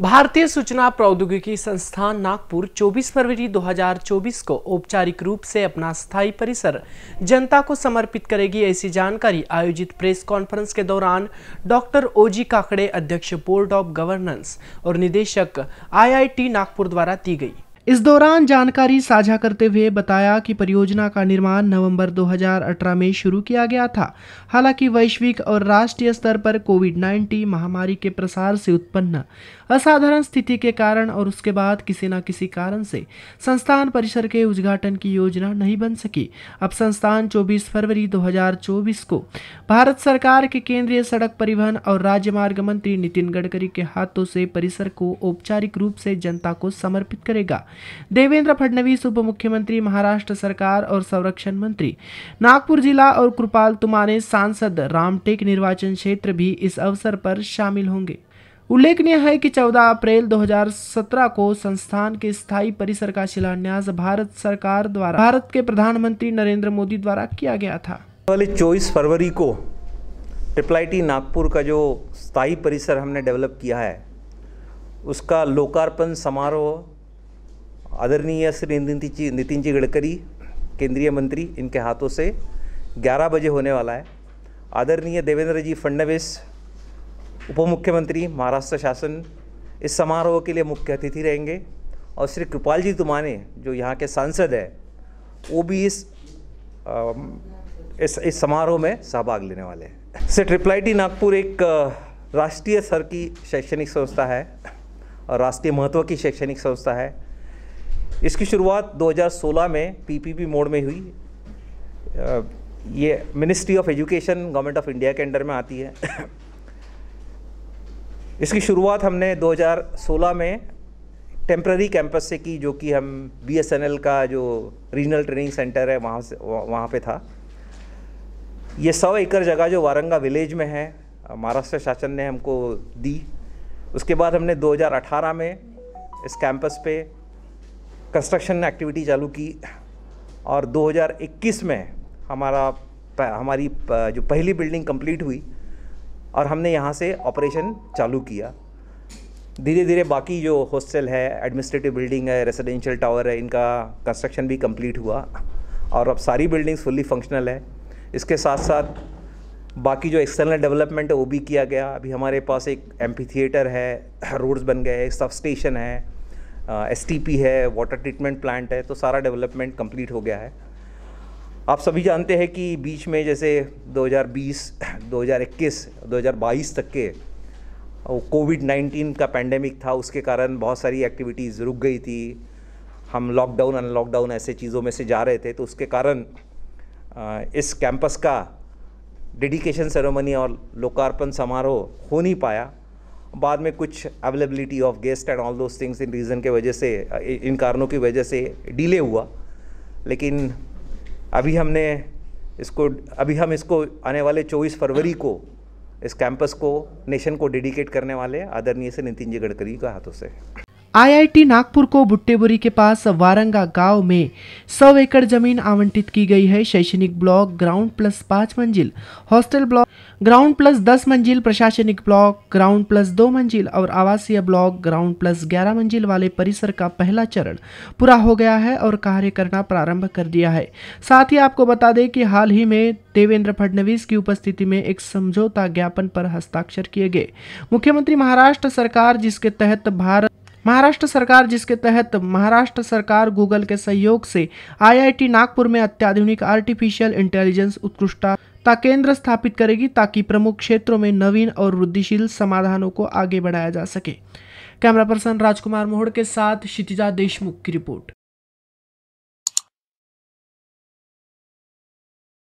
भारतीय सूचना प्रौद्योगिकी संस्थान नागपुर 24 फरवरी 2024 को औपचारिक रूप से अपना स्थायी परिसर जनता को समर्पित करेगी ऐसी जानकारी आयोजित प्रेस कॉन्फ्रेंस के दौरान डॉक्टर ओजी काकड़े अध्यक्ष बोर्ड ऑफ गवर्नेंस और निदेशक आईआईटी नागपुर द्वारा दी गई इस दौरान जानकारी साझा करते हुए बताया कि परियोजना का निर्माण नवंबर 2018 में शुरू किया गया था हालांकि वैश्विक और राष्ट्रीय स्तर पर कोविड 19 महामारी के प्रसार से उत्पन्न असाधारण स्थिति के कारण और उसके बाद किसी न किसी कारण से संस्थान परिसर के उद्घाटन की योजना नहीं बन सकी अब संस्थान 24 फरवरी 2024 को भारत सरकार के केंद्रीय सड़क परिवहन और राजमार्ग मंत्री नितिन गडकरी के हाथों से परिसर को औपचारिक रूप से जनता को समर्पित करेगा देवेंद्र फडणवीस उप मुख्यमंत्री महाराष्ट्र सरकार और संरक्षण मंत्री नागपुर जिला और कृपाल तुमाने सांसद रामटेक निर्वाचन क्षेत्र भी इस अवसर पर शामिल होंगे उल्लेखनीय है कि 14 अप्रैल 2017 को संस्थान के स्थायी परिसर का शिलान्यास भारत सरकार द्वारा भारत के प्रधानमंत्री नरेंद्र मोदी द्वारा किया गया था वाले चौबीस फरवरी को ट्रिपल आई नागपुर का जो स्थायी परिसर हमने डेवलप किया है उसका लोकार्पण समारोह आदरणीय श्री नितिन नितिन जी गडकरी केंद्रीय मंत्री इनके हाथों से 11 बजे होने वाला है आदरणीय देवेंद्र जी फडणवीस उप मुख्यमंत्री महाराष्ट्र शासन इस समारोह के लिए मुख्य अतिथि रहेंगे और श्री कृपाल जी तुमाने जो यहाँ के सांसद हैं वो भी इस आ, इस इस समारोह में सहभाग लेने वाले हैं sir triple I T Nagpur एक राष्ट्रीय स्तर की शैक्षणिक संस्था है और राष्ट्रीय महत्व की शैक्षणिक संस्था है इसकी शुरुआत 2016 में पीपीपी मोड में हुई ये ministry of education government of India के अंडर में आती है इसकी शुरुआत हमने 2016 में टेम्प्ररी कैंपस से की जो कि हम बीएसएनएल का जो रीजनल ट्रेनिंग सेंटर है वहाँ से वहाँ पे था ये सौ एकड़ जगह जो वारंगा विलेज में है महाराष्ट्र शासन ने हमको दी उसके बाद हमने 2018 में इस कैंपस पे कंस्ट्रक्शन एक्टिविटी चालू की और 2021 में हमारा हमारी जो पहली बिल्डिंग कंप्लीट हुई और हमने यहाँ से ऑपरेशन चालू किया धीरे धीरे बाकी जो हॉस्टल है एडमिनिस्ट्रेटिव बिल्डिंग है रेजिडेंशियल टावर है इनका कंस्ट्रक्शन भी कंप्लीट हुआ और अब सारी बिल्डिंग्स फुल्ली फंक्शनल है इसके साथ साथ बाकी जो एक्सटर्नल डेवलपमेंट है वो भी किया गया अभी हमारे पास एक एम्पी थिएटर है रोड्स बन गए सब स्टेशन है एस है वाटर ट्रीटमेंट प्लांट है तो सारा डेवलपमेंट कंप्लीट हो गया है आप सभी जानते हैं कि बीच में जैसे 2020, 2021, 2022 तक के कोविड 19 का पैंडेमिक था उसके कारण बहुत सारी एक्टिविटीज़ रुक गई थी हम लॉकडाउन अनलॉकडाउन ऐसे चीज़ों में से जा रहे थे तो उसके कारण इस कैंपस का डेडिकेशन सेरेमनी और लोकार्पण समारोह हो नहीं पाया बाद में कुछ availability of guest and all those things in reason के वजह से इन कारणों की वजह से डिले हुआ लेकिन अभी हमने इसको अभी हम इसको आने वाले 24 फरवरी को इस कैंपस को नेशन को डेडिकेट करने वाले आदरणीय से नितिन जी गडकरी के हाथों से आईआईटी नागपुर को बुट्टेबुरी के पास वारंगा गांव में सौ एकड़ जमीन आवंटित की गई है शैक्षणिक ब्लॉक ग्राउंड प्लस पाँच मंजिल हॉस्टल ब्लॉक ग्राउंड प्लस दस मंजिल प्रशासनिक ब्लॉक ग्राउंड प्लस दो मंजिल और आवासीय ब्लॉक ग्राउंड प्लस ग्यारह मंजिल वाले परिसर का पहला चरण पूरा हो गया है और कार्य करना प्रारंभ कर दिया है साथ ही आपको बता दें कि हाल ही में देवेंद्र फडणवीस की उपस्थिति में एक समझौता ज्ञापन पर हस्ताक्षर किए गए मुख्यमंत्री महाराष्ट्र सरकार जिसके तहत भारत महाराष्ट्र सरकार जिसके तहत महाराष्ट्र सरकार गूगल के सहयोग से आईआईटी नागपुर में अत्याधुनिक आर्टिफिशियल इंटेलिजेंस उत्कृष्टता केंद्र स्थापित करेगी ताकि प्रमुख क्षेत्रों में नवीन और वृद्धिशील समाधानों को आगे बढ़ाया जा सके कैमरा पर्सन राजकुमार मोहड़ के साथ क्षितिजा देशमुख की रिपोर्ट